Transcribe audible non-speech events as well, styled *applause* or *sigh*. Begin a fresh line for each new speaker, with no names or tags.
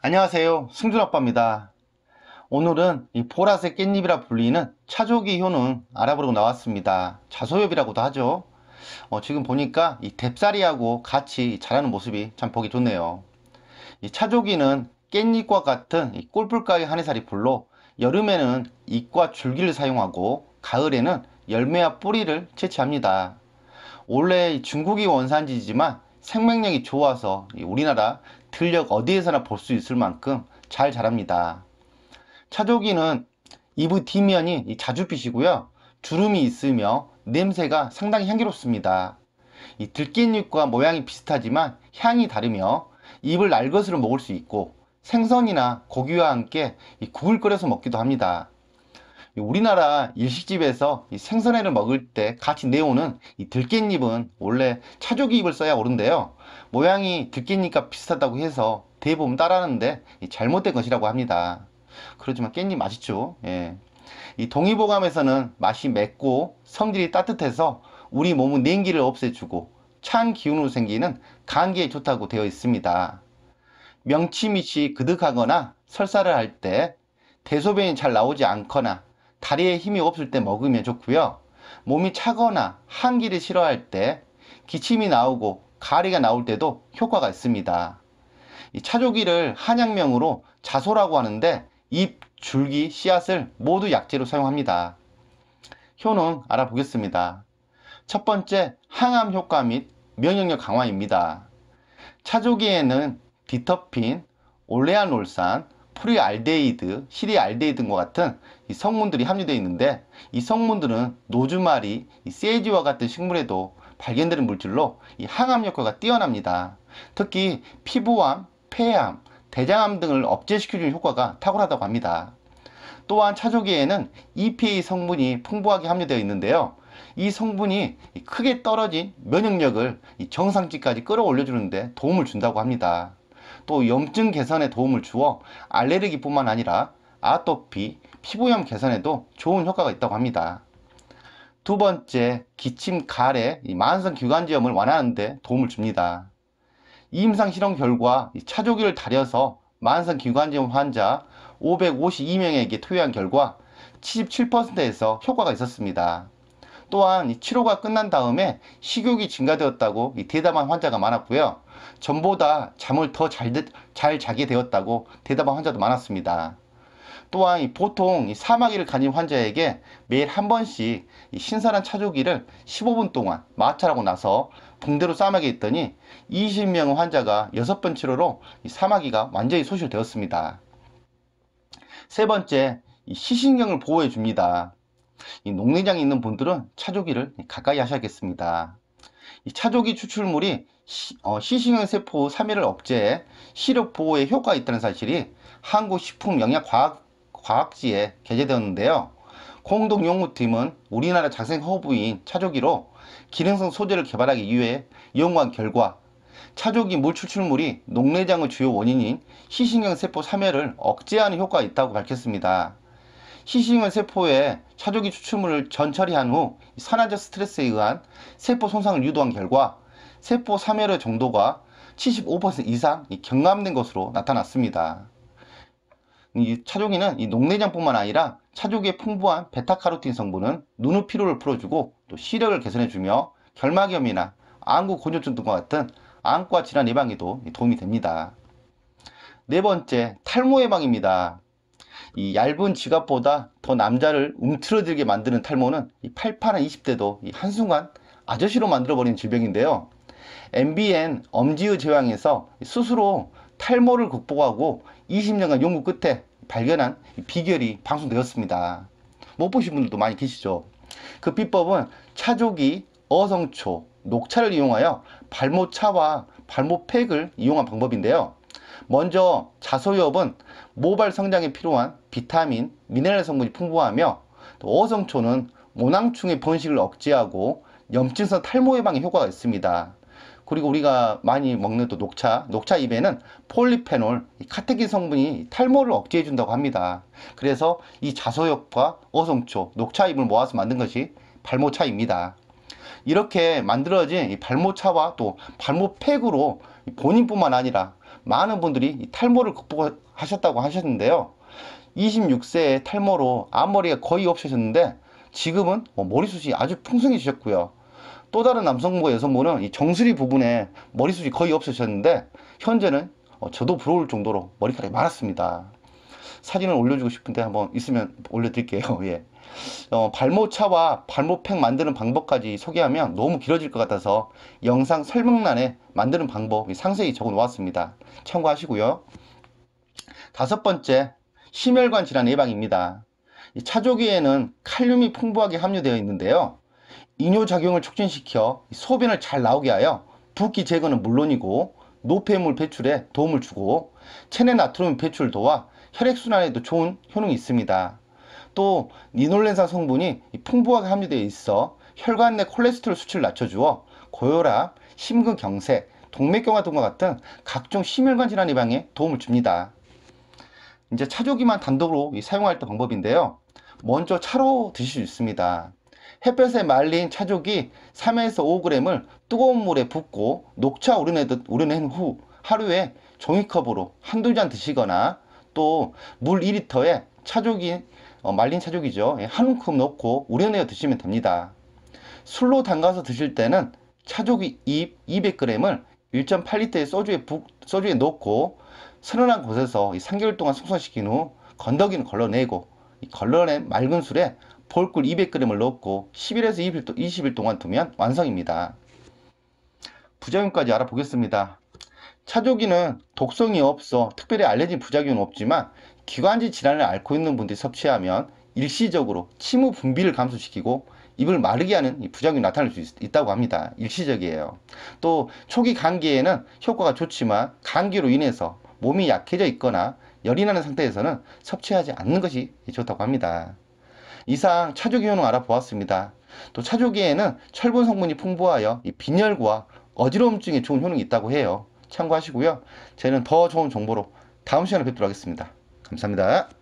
안녕하세요 승준아빠입니다 오늘은 이 보라색 깻잎이라 불리는 차조기 효능 알아보려고 나왔습니다 자소엽이라고도 하죠 어, 지금 보니까 이 뎁사리하고 같이 자라는 모습이 참 보기 좋네요 이 차조기는 깻잎과 같은 이 꼴불가의 한해살이 불로 여름에는 잎과 줄기를 사용하고 가을에는 열매와 뿌리를 채취합니다 원래 중국이 원산지지만 생명력이 좋아서 우리나라 들녘 어디에서나 볼 수 있을 만큼 잘 자랍니다. 차조기는 이브 뒷면이 자주빛이고요. 주름이 있으며 냄새가 상당히 향기롭습니다. 이 들깻잎과 모양이 비슷하지만 향이 다르며 잎을 날것으로 먹을 수 있고 생선이나 고기와 함께 국을 끓여서 먹기도 합니다. 우리나라 일식집에서 생선회를 먹을 때 같이 내오는 들깻잎은 원래 차조기 잎을 써야 오른데요. 모양이 들깻잎과 비슷하다고 해서 대부분 따라하는데 잘못된 것이라고 합니다. 그렇지만 깻잎 맛있죠. 예. 이 동의보감에서는 맛이 맵고 성질이 따뜻해서 우리 몸은 냉기를 없애주고 찬 기운으로 생기는 감기에 좋다고 되어 있습니다. 명치밑이 그득하거나 설사를 할 때 대소변이 잘 나오지 않거나 다리에 힘이 없을 때 먹으면 좋고요. 몸이 차거나 한기를 싫어할 때 기침이 나오고 가리가 나올 때도 효과가 있습니다. 이 차조기를 한약명으로 자소라고 하는데 잎, 줄기, 씨앗을 모두 약재로 사용합니다. 효능 알아보겠습니다. 첫 번째, 항암 효과 및 면역력 강화입니다. 차조기에는 디터핀, 올레아놀산, 프리알데이드시리알데이드인것 같은 이 성분들이 함유되어 있는데 이 성분들은 노즈마리 세이지와 같은 식물에도 발견되는 물질로 이 항암 효과가 뛰어납니다. 특히 피부암, 폐암, 대장암 등을 억제시켜주는 효과가 탁월하다고 합니다. 또한 차조기에는 EPA 성분이 풍부하게 함유되어 있는데요. 이 성분이 크게 떨어진 면역력을 정상치까지 끌어올려주는데 도움을 준다고 합니다. 또 염증 개선에 도움을 주어 알레르기뿐만 아니라 아토피, 피부염 개선에도 좋은 효과가 있다고 합니다. 두 번째, 기침, 가래, 만성 기관지염을 완화하는데 도움을 줍니다. 임상 실험 결과 차조기를 다려서 만성 기관지염 환자 552명에게 투여한 결과 77%에서 효과가 있었습니다. 또한 치료가 끝난 다음에 식욕이 증가되었다고 대담한 환자가 많았고요. 전보다 잠을 더 잘 잘 자게 되었다고 대담한 환자도 많았습니다. 또한 보통 사마귀를 가진 환자에게 매일 한 번씩 신선한 차조기를 15분 동안 마찰하고 나서 붕대로 싸매게 했더니 20명 환자가 6번 치료로 사마귀가 완전히 소실되었습니다. 세 번째, 시신경을 보호해 줍니다. 이 농내장이 있는 분들은 차조기를 가까이 하셔야겠습니다. 이 차조기 추출물이 어, 시신경세포 3일을 억제해 시력 보호에 효과가 있다는 사실이 한국식품영양과학지에 게재되었는데요. 공동연구팀은 우리나라 자생 허브인 차조기로 기능성 소재를 개발하기 위해 연구한 결과 차조기 물 추출물이 녹내장의 주요 원인인 시신경세포 3회를 억제하는 효과가 있다고 밝혔습니다. 시식면 세포에 차조기 추출물을 전처리한 후산화적 스트레스에 의한 세포 손상을 유도한 결과 세포 사멸의 정도가 75% 이상 경감된 것으로 나타났습니다. 이 차조기는 이 녹내장뿐만 아니라 차조기에 풍부한 베타카로틴 성분은 눈의 피로를 풀어주고 또 시력을 개선해주며 결막염이나 안구 고조증 등과 같은 안과 질환 예방에도 도움이 됩니다. 네 번째, 탈모 예방입니다. 이 얇은 지갑보다 더 남자를 움츠러들게 만드는 탈모는 이 팔팔한 20대도 이 한순간 아저씨로 만들어버리는 질병인데요. MBN 엄지의 제왕에서 스스로 탈모를 극복하고 20년간 연구 끝에 발견한 비결이 방송되었습니다. 못 보신 분들도 많이 계시죠. 그 비법은 차조기, 어성초, 녹차를 이용하여 발모차와 발모팩을 이용한 방법인데요. 먼저 자소엽은 모발 성장에 필요한 비타민, 미네랄 성분이 풍부하며 또 어성초는 모낭충의 번식을 억제하고 염증성 탈모 예방에 효과가 있습니다. 그리고 우리가 많이 먹는 또 녹차, 녹차 잎에는 폴리페놀, 카테킨 성분이 탈모를 억제해 준다고 합니다. 그래서 이 자소엽과 어성초, 녹차 잎을 모아서 만든 것이 발모차입니다. 이렇게 만들어진 발모차와 또 발모팩으로 본인뿐만 아니라 많은 분들이 탈모를 극복하셨다고 하셨는데요. 2 6세에 탈모로 앞머리가 거의 없으셨는데 지금은 뭐 머리숱이 아주 풍성해지셨고요. 또 다른 남성분과 여성분은 정수리 부분에 머리숱이 거의 없으셨는데 현재는 어, 저도 부러울 정도로 머리카락이 많았습니다. 사진을 올려주고 싶은데 한번 있으면 올려드릴게요. *laughs* 예. 어, 발모차와 발모팩 만드는 방법까지 소개하면 너무 길어질 것 같아서 영상 설명란에 만드는 방법 상세히 적어 놓았습니다. 참고하시고요. 다섯 번째, 심혈관 질환 예방입니다. 차조기에는 칼륨이 풍부하게 함유되어 있는데요. 이뇨작용을 촉진시켜 소변을 잘 나오게 하여 붓기 제거는 물론이고 노폐물 배출에 도움을 주고 체내 나트륨 배출도와 혈액순환에도 좋은 효능이 있습니다. 또 니놀렌산 성분이 풍부하게 함유되어 있어 혈관 내 콜레스테롤 수치를 낮춰주어 고혈압, 심근경색, 동맥경화 등과 같은 각종 심혈관 질환 예방에 도움을 줍니다. 이제 차조기만 단독으로 사용할 때 방법인데요. 먼저 차로 드실 수 있습니다. 햇볕에 말린 차조기 3에서 5g을 뜨거운 물에 붓고 녹차 우려내듯 우려낸 후 하루에 종이컵으로 한두 잔 드시거나 또물 2리터에 차조기 어, 말린 차조기죠. 예, 한 움큼 넣고 우려내어 드시면 됩니다. 술로 담가서 드실 때는 차조기 잎 200g을 1.8리터의 소주에 부, 소주에 넣고 선언한 곳에서 3개월 동안 숙성시킨 후 건더기는 걸러내고 걸러낸 맑은 술에 볼꿀 200g을 넣고 1 0일에서 20일 동안 두면 완성입니다. 부작용까지 알아보겠습니다. 차조기는 독성이 없어 특별히 알레르기 부작용은 없지만 기관지 질환을 앓고 있는 분들이 섭취하면 일시적으로 침우 분비를 감소시키고 입을 마르게 하는 부작용이 나타날 수 있, 다고 합니다. 일시적이에요. 또 초기 감기에는 효과가 좋지만 감기로 인해서 몸이 약해져 있거나 열이 나는 상태에서는 섭취하지 않는 것이 좋다고 합니다. 이상 차조기 효능 알아보았습니다. 또 차조기에는 철분 성분이 풍부하여 빈혈과 어지러움증에 좋은 효능이 있다고 해요. 참고하시고요. 저는더 좋은 정보로 다음 시간에 뵙도록 하겠습니다. 감사합니다.